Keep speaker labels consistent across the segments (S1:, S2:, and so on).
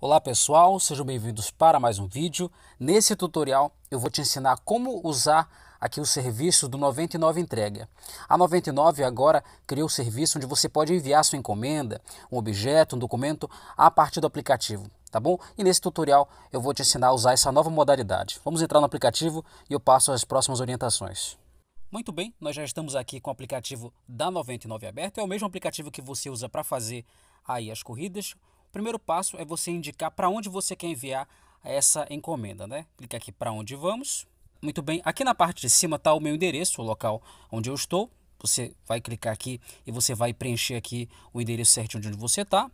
S1: Olá pessoal, sejam bem-vindos para mais um vídeo. Nesse tutorial eu vou te ensinar como usar aqui o serviço do 99 Entrega. A 99 agora criou um serviço onde você pode enviar sua encomenda, um objeto, um documento a partir do aplicativo, tá bom? E nesse tutorial eu vou te ensinar a usar essa nova modalidade. Vamos entrar no aplicativo e eu passo as próximas orientações. Muito bem, nós já estamos aqui com o aplicativo da 99 aberto. É o mesmo aplicativo que você usa para fazer aí as corridas, primeiro passo é você indicar para onde você quer enviar essa encomenda, né? Clica aqui para onde vamos. Muito bem, aqui na parte de cima está o meu endereço, o local onde eu estou. Você vai clicar aqui e você vai preencher aqui o endereço certinho de onde você está.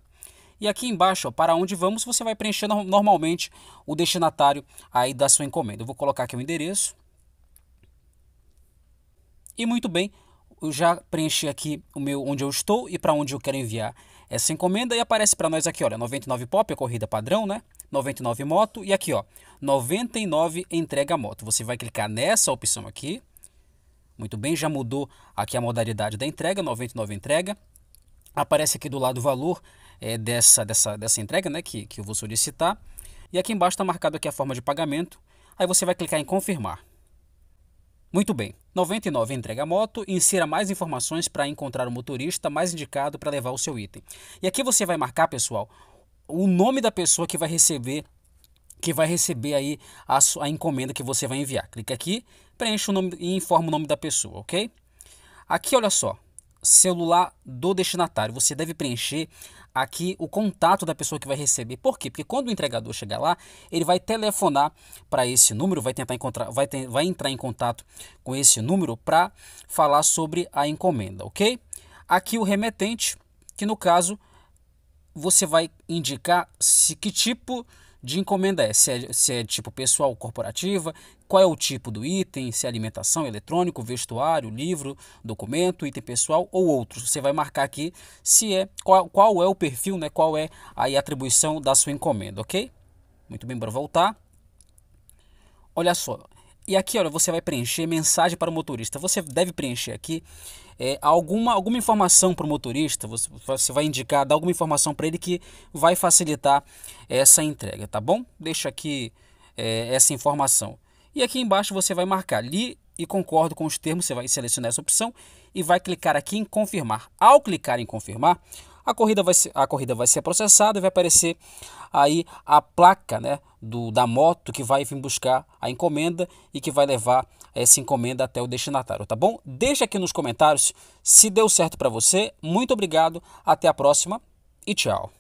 S1: E aqui embaixo, ó, para onde vamos, você vai preencher normalmente o destinatário aí da sua encomenda. Eu vou colocar aqui o endereço. E muito bem, eu já preenchi aqui o meu onde eu estou e para onde eu quero enviar essa encomenda e aparece para nós aqui, olha, 99 pop, a corrida padrão, né? 99 moto e aqui, ó, 99 entrega moto. Você vai clicar nessa opção aqui. Muito bem, já mudou aqui a modalidade da entrega, 99 entrega. Aparece aqui do lado o valor é, dessa, dessa, dessa entrega, né, que, que eu vou solicitar. E aqui embaixo está marcado aqui a forma de pagamento. Aí você vai clicar em confirmar. Muito bem. 99 entrega a moto insira mais informações para encontrar o motorista mais indicado para levar o seu item. E aqui você vai marcar, pessoal, o nome da pessoa que vai receber que vai receber aí a, a encomenda que você vai enviar. Clica aqui, preenche o nome e informa o nome da pessoa, ok? Aqui, olha só, celular do destinatário. Você deve preencher aqui o contato da pessoa que vai receber. Por quê? Porque quando o entregador chegar lá, ele vai telefonar para esse número, vai tentar encontrar, vai, ter, vai entrar em contato com esse número para falar sobre a encomenda, ok? Aqui o remetente, que no caso você vai indicar se que tipo de encomenda é se, é se é tipo pessoal corporativa, qual é o tipo do item, se é alimentação, eletrônico, vestuário, livro, documento, item pessoal ou outros. Você vai marcar aqui se é qual, qual é o perfil, né, qual é a atribuição da sua encomenda, ok? Muito bem, para voltar. Olha só, e aqui, olha, você vai preencher mensagem para o motorista. Você deve preencher aqui é, alguma, alguma informação para o motorista, você, você vai indicar, dar alguma informação para ele que vai facilitar essa entrega, tá bom? Deixa aqui é, essa informação. E aqui embaixo você vai marcar li e concordo com os termos, você vai selecionar essa opção e vai clicar aqui em confirmar. Ao clicar em confirmar, a corrida vai ser, a corrida vai ser processada e vai aparecer aí a placa né, do, da moto que vai vir buscar a encomenda e que vai levar essa encomenda até o destinatário, tá bom? Deixa aqui nos comentários se deu certo para você. Muito obrigado, até a próxima e tchau.